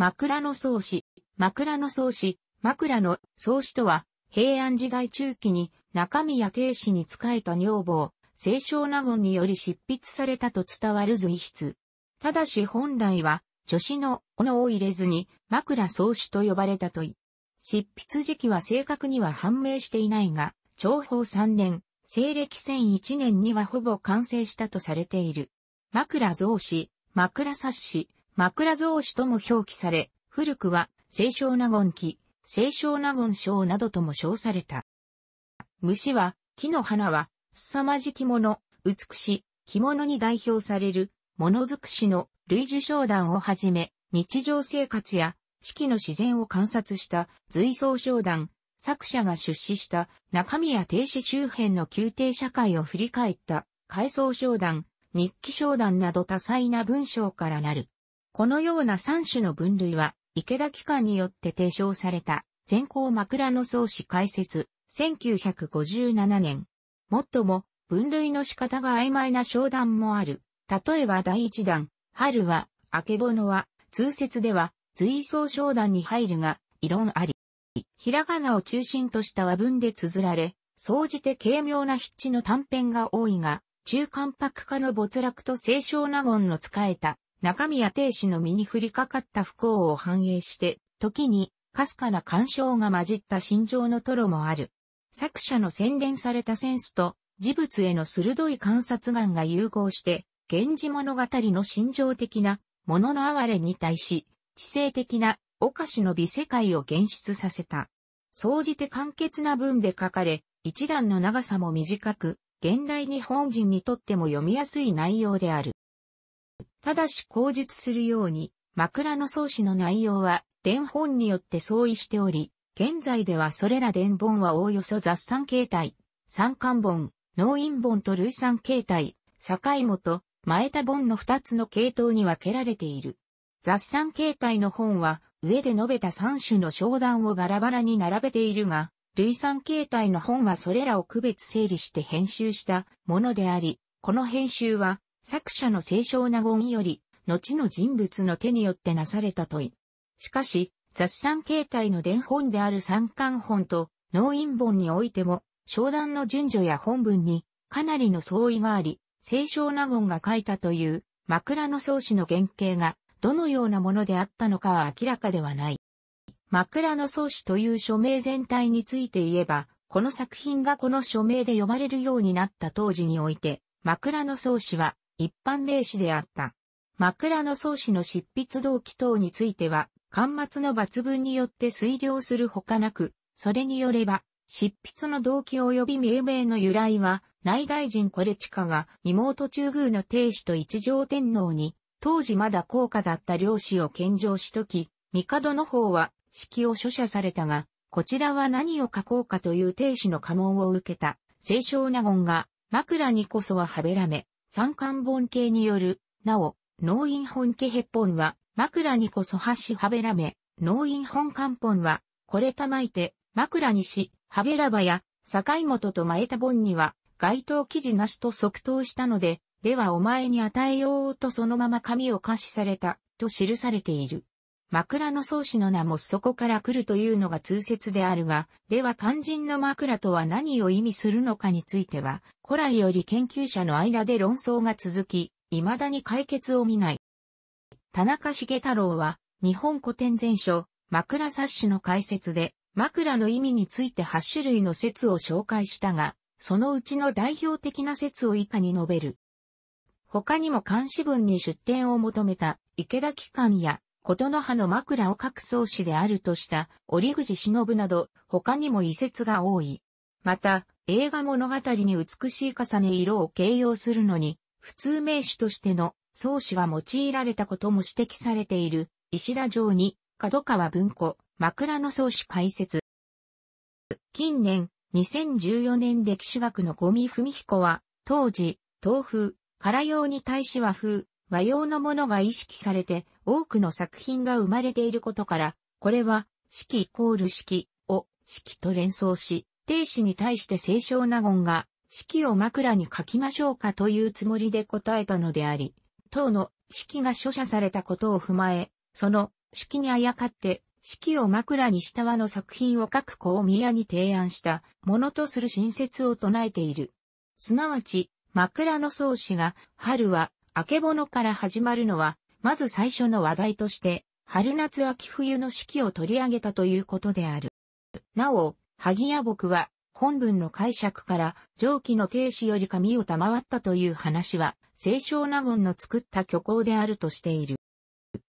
枕の草子、枕の草子、枕の草子とは、平安時代中期に中宮帝子に仕えた女房、清少納言により執筆されたと伝わる随筆。ただし本来は、女子の斧を入れずに枕草子と呼ばれたとい。執筆時期は正確には判明していないが、長方3年、西暦1001年にはほぼ完成したとされている。枕増子、枕冊子、枕草子とも表記され、古くは、清少納言記、清少納言章などとも称された。虫は、木の花は、凄まじきもの、美し、着物に代表される、ものづくしの類受商談をはじめ、日常生活や四季の自然を観察した随想商談、作者が出資した中宮停止周辺の宮廷社会を振り返った回想商談、日記商談など多彩な文章からなる。このような三種の分類は、池田機関によって提唱された、全校枕草子解説、1957年。もっとも、分類の仕方が曖昧な商談もある。例えば第一弾、春は、明けぼのは、通説では、随想商談に入るが、異論あり。ひらがなを中心とした和文で綴られ、総じて軽妙な筆致の短編が多いが、中間白化の没落と清少納言の使えた中宮亭主の身に降りかかった不幸を反映して、時に、かすかな干渉が混じった心情のトロもある。作者の洗練されたセンスと、事物への鋭い観察眼が融合して、源氏物語の心情的な、ものの哀れに対し、知性的な、お菓子の美世界を現出させた。総じて簡潔な文で書かれ、一段の長さも短く、現代日本人にとっても読みやすい内容である。ただし口述するように、枕草子の内容は、伝本によって相違しており、現在ではそれら伝本はおおよそ雑産形態、三冠本、農院本と類産形態、境本、前田本の二つの系統に分けられている。雑産形態の本は、上で述べた三種の商談をバラバラに並べているが、類産形態の本はそれらを区別整理して編集したものであり、この編集は作者の清少納言より、後の人物の手によってなされた問い。しかし、雑産形態の伝本である三冠本と農院本においても、商談の順序や本文にかなりの相違があり、清少納言が書いたという枕草子の原型がどのようなものであったのかは明らかではない。枕草子という署名全体について言えば、この作品がこの署名で呼ばれるようになった当時において、枕草子は一般名詞であった。枕の創子の執筆動機等については、端末の抜文によって推量するほかなく、それによれば、執筆の動機及び命名の由来は、内大臣コレチカが妹中宮の帝子と一条天皇に、当時まだ高価だった領主を献上しとき、帝の方は式を書写されたが、こちらは何を書こうかという帝子の家紋を受けた、清少納言が、枕にこそははべらめ、三冠本系による、なお、農院本家ヘッポンは、枕にこそ端はべらめ、農院本官本は、これたまいて、枕にし、はべらばや、境本と前田本には、該当記事なしと即答したので、ではお前に与えようとそのまま紙を貸しされた、と記されている。枕草子の名もそこから来るというのが通説であるが、では肝心の枕とは何を意味するのかについては、古来より研究者の間で論争が続き、未だに解決を見ない。田中重太郎は、日本古典全書、枕冊子の解説で、枕の意味について8種類の説を紹介したが、そのうちの代表的な説を以下に述べる。他にも監視文に出典を求めた池田機関やことの葉の枕を各創始であるとした折口忍など他にも遺説が多い。また、映画物語に美しい重ね色を形容するのに、普通名詞としての創始が用いられたことも指摘されている、石田城に、角川文庫、枕の創始解説。近年、2014年歴史学のゴミ文彦は、当時、東風、唐用に対し和風、和洋のものが意識されて多くの作品が生まれていることから、これは式イコール式を式と連想し、定子に対して清少納言が式を枕に書きましょうかというつもりで答えたのであり、当の式が書写されたことを踏まえ、その式にあやかって式を枕にした和の作品を書く子を宮に提案したものとする新説を唱えている。すなわち、枕の草子が春は明けぼのから始まるのは、まず最初の話題として、春夏秋冬の四季を取り上げたということである。なお、萩谷僕は、本文の解釈から、上記の停止より髪を賜ったという話は、清少納言の作った虚構であるとしている。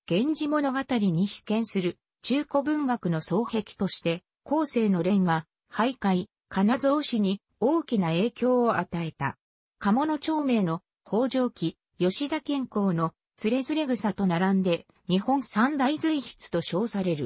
源氏物語に被験する、中古文学の双璧として、後世の恋は、徘徊、金蔵氏に大きな影響を与えた。鴨の長明の北条記、吉田健康のつれずれ草と並んで日本三大随筆と称される。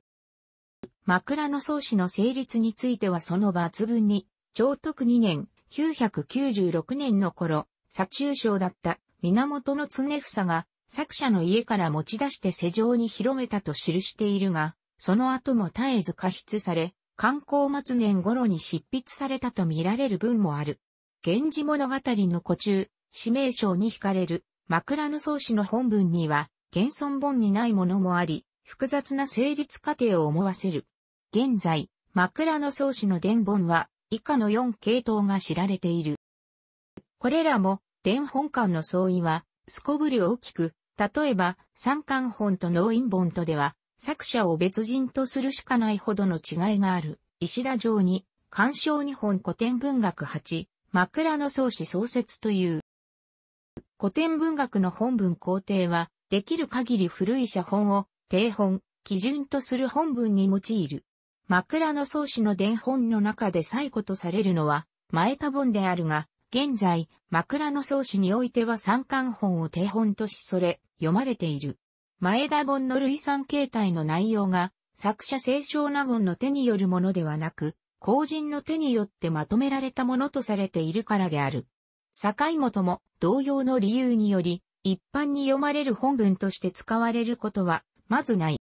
枕草子の成立についてはその抜群に、長徳2年、996年の頃、左中将だった源の常房が作者の家から持ち出して世上に広めたと記しているが、その後も絶えず過筆され、観光末年頃に執筆されたと見られる文もある。源氏物語の古中、指名章に惹かれる、枕草子の本文には、現存本にないものもあり、複雑な成立過程を思わせる。現在、枕草子の伝本は、以下の4系統が知られている。これらも、伝本間の相違は、すこぶり大きく、例えば、三巻本と農院本とでは、作者を別人とするしかないほどの違いがある。石田城に、鑑賞日本古典文学8、枕草子創設という。古典文学の本文工程は、できる限り古い写本を、定本、基準とする本文に用いる。枕草子の伝本の中で最古とされるのは、前田本であるが、現在、枕草子においては三巻本を定本としそれ、読まれている。前田本の類産形態の内容が、作者清少納言の手によるものではなく、後人の手によってまとめられたものとされているからである。境本も同様の理由により、一般に読まれる本文として使われることは、まずない。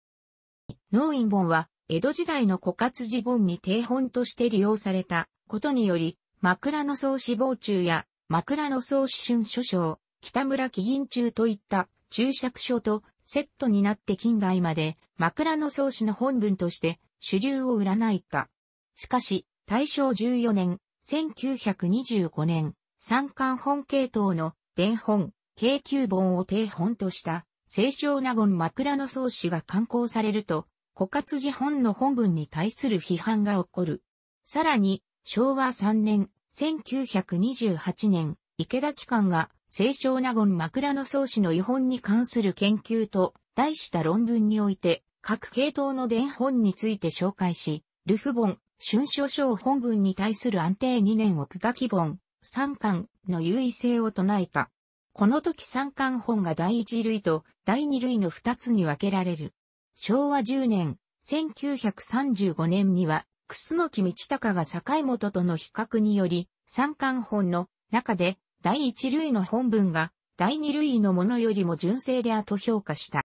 農院本は、江戸時代の枯渇寺本に定本として利用されたことにより、枕の草死亡中や、枕の草春書章、北村紀銀中といった注釈書とセットになって近代まで、枕の草志の本文として主流を占いた。しかし、大正14年、1925年、三冠本系統の伝本、京急本を定本とした、清少納言枕草子が刊行されると、枯渇寺本の本文に対する批判が起こる。さらに、昭和3年、1928年、池田機関が、清少納言枕草子の違本に関する研究と、題した論文において、各系統の伝本について紹介し、ルフ本、春書章本文に対する安定2年奥書き本、三冠の優位性を唱えた。この時三冠本が第一類と第二類の二つに分けられる。昭和10年、1935年には、楠木道隆が境本との比較により、三冠本の中で第一類の本文が第二類のものよりも純正であと評価した。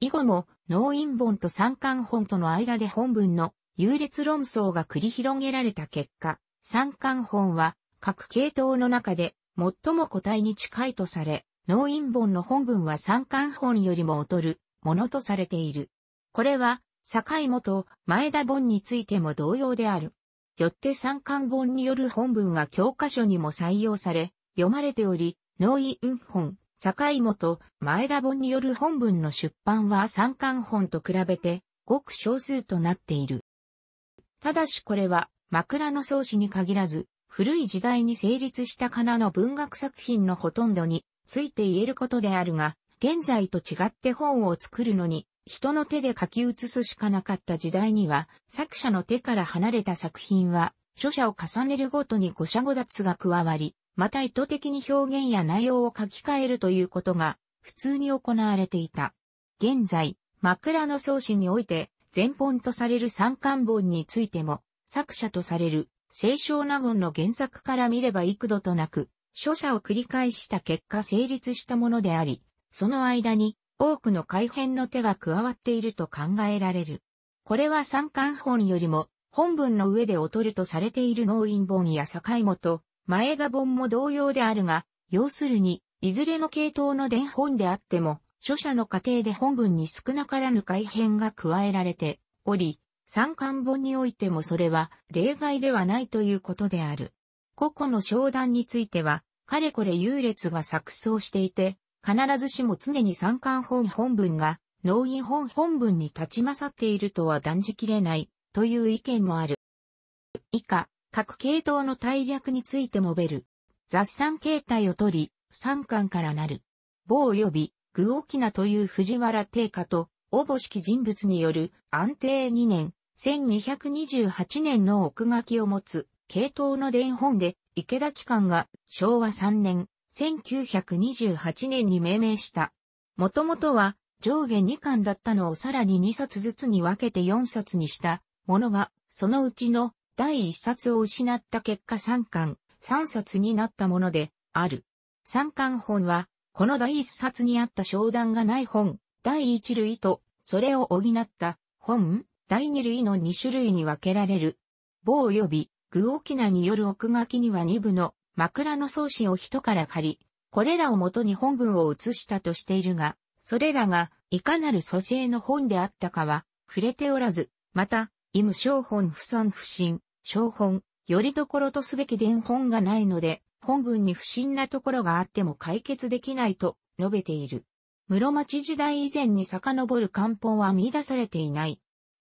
以後も、農陰本と三冠本との間で本文の優劣論争が繰り広げられた結果、三冠本は各系統の中で最も個体に近いとされ、農院本の本文は三冠本よりも劣るものとされている。これは、境元前田本についても同様である。よって三冠本による本文が教科書にも採用され、読まれており、農院本、境元前田本による本文の出版は三冠本と比べて、ごく少数となっている。ただしこれは、枕草子に限らず、古い時代に成立した仮名の文学作品のほとんどについて言えることであるが、現在と違って本を作るのに、人の手で書き写すしかなかった時代には、作者の手から離れた作品は、著者を重ねるごとに誤写語脱が加わり、また意図的に表現や内容を書き換えるということが、普通に行われていた。現在、枕草子において、前本とされる三巻本についても、作者とされる清少納言の原作から見れば幾度となく、書写を繰り返した結果成立したものであり、その間に多くの改変の手が加わっていると考えられる。これは三巻本よりも本文の上で劣るとされている農院本や境本、前田本も同様であるが、要するに、いずれの系統の伝本であっても、書写の過程で本文に少なからぬ改変が加えられており、三冠本においてもそれは例外ではないということである。個々の商談については、かれこれ優劣が錯綜していて、必ずしも常に三冠本本文が農院本本文に立ち勝っているとは断じきれないという意見もある。以下、各系統の大略について述べる。雑産形態を取り、三冠からなる。某及び、具沖名という藤原定家と、おぼしき人物による安定二年、1228年の奥書きを持つ、系統の伝本で、池田機関が昭和3年、1928年に命名した。もともとは上下2巻だったのをさらに2冊ずつに分けて4冊にしたものが、そのうちの第1冊を失った結果3巻、3冊になったものである。3巻本は、この第1冊にあった商談がない本、第1類と、それを補った本、第二類の二種類に分けられる。棒及び具置き名による奥書きには二部の枕の創始を人から借り、これらをもとに本文を写したとしているが、それらがいかなる蘇生の本であったかは触れておらず、また、イム小本不尊不信、小本、よりどころとすべき伝本がないので、本文に不審なところがあっても解決できないと述べている。室町時代以前に遡る漢本は見出されていない。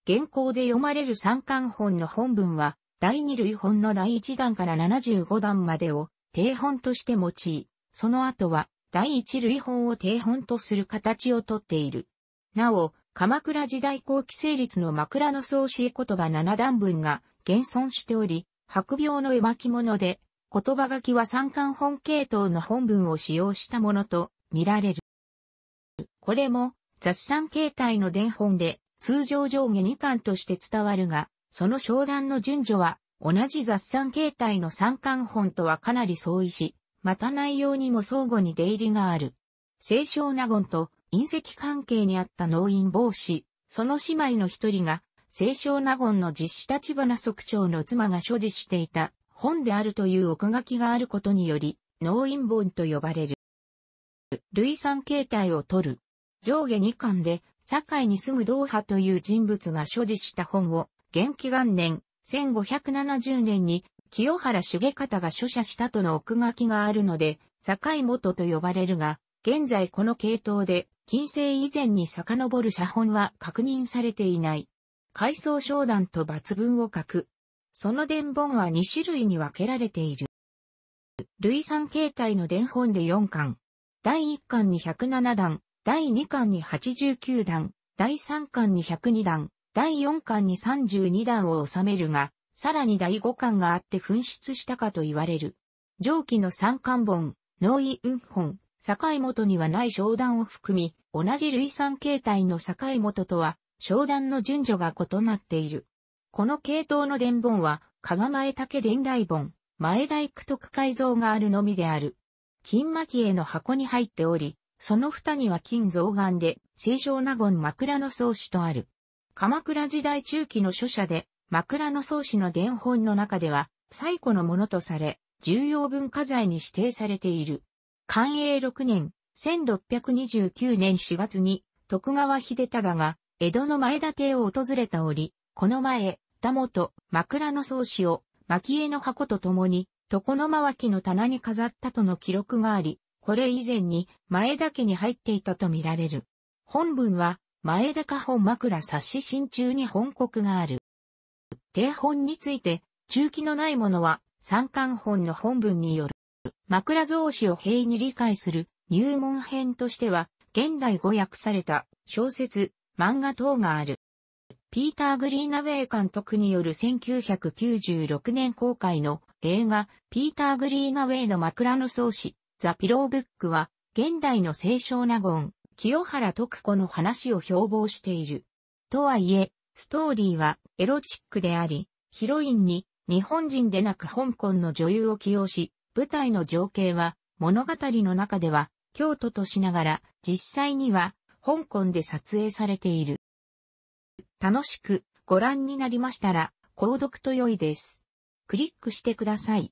現行で読まれる三巻本の本文は、第二類本の第一弾から75段までを定本として用い、その後は第一類本を定本とする形をとっている。なお、鎌倉時代後期成立の枕草子絵言葉七段文が現存しており、白病の絵巻物で、言葉書きは三巻本系統の本文を使用したものと見られる。これも雑産形態の伝本で通常上下2巻として伝わるが、その商談の順序は、同じ雑産形態の三巻本とはかなり相違し、また内容にも相互に出入りがある。清少納言と隕石関係にあった農院帽子、その姉妹の一人が、清少納言の実施立花側長の妻が所持していた本であるという奥書きがあることにより、農院本と呼ばれる。類産形態を取る。上下二巻で堺に住む道派という人物が所持した本を、元気元年、1570年に、清原重方が書写したとの奥書きがあるので、堺元と呼ばれるが、現在この系統で、近世以前に遡る写本は確認されていない。回想商談と抜文を書く。その伝本は2種類に分けられている。類産形態の伝本で4巻。第1巻に107段、第2巻に89段、第3巻に102段、第4巻に32段を収めるが、さらに第5巻があって紛失したかと言われる。上記の三巻本、農医運本、境元にはない商談を含み、同じ類産形態の境元とは、商談の順序が異なっている。この系統の伝本は、加賀前竹伝来本、前大工徳改造があるのみである。金巻への箱に入っており、その蓋には金増眼で、清少納言枕草子とある。鎌倉時代中期の書写で、枕草子の伝本の中では、最古のものとされ、重要文化財に指定されている。寛永6年、1629年4月に、徳川秀忠が、江戸の前田邸を訪れた折、この前、田本、枕草子を、蒔絵の箱と共に、床の間脇の棚に飾ったとの記録があり、これ以前に前田家に入っていたとみられる。本文は、前田家本枕冊子新中に本国がある。定本について、中期のないものは、三冠本の本文による。枕草子を平に理解する入門編としては、現代語訳された小説、漫画等がある。ピーター・グリーナウェイ監督による1996年公開の映画、ピーター・グリーナウェイの枕の草子ザ・ピローブックは、現代の清少納言、清原徳子の話を標榜している。とはいえ、ストーリーはエロチックであり、ヒロインに日本人でなく香港の女優を起用し、舞台の情景は物語の中では京都としながら実際には香港で撮影されている。楽しくご覧になりましたら、購読と良いです。クリックしてください。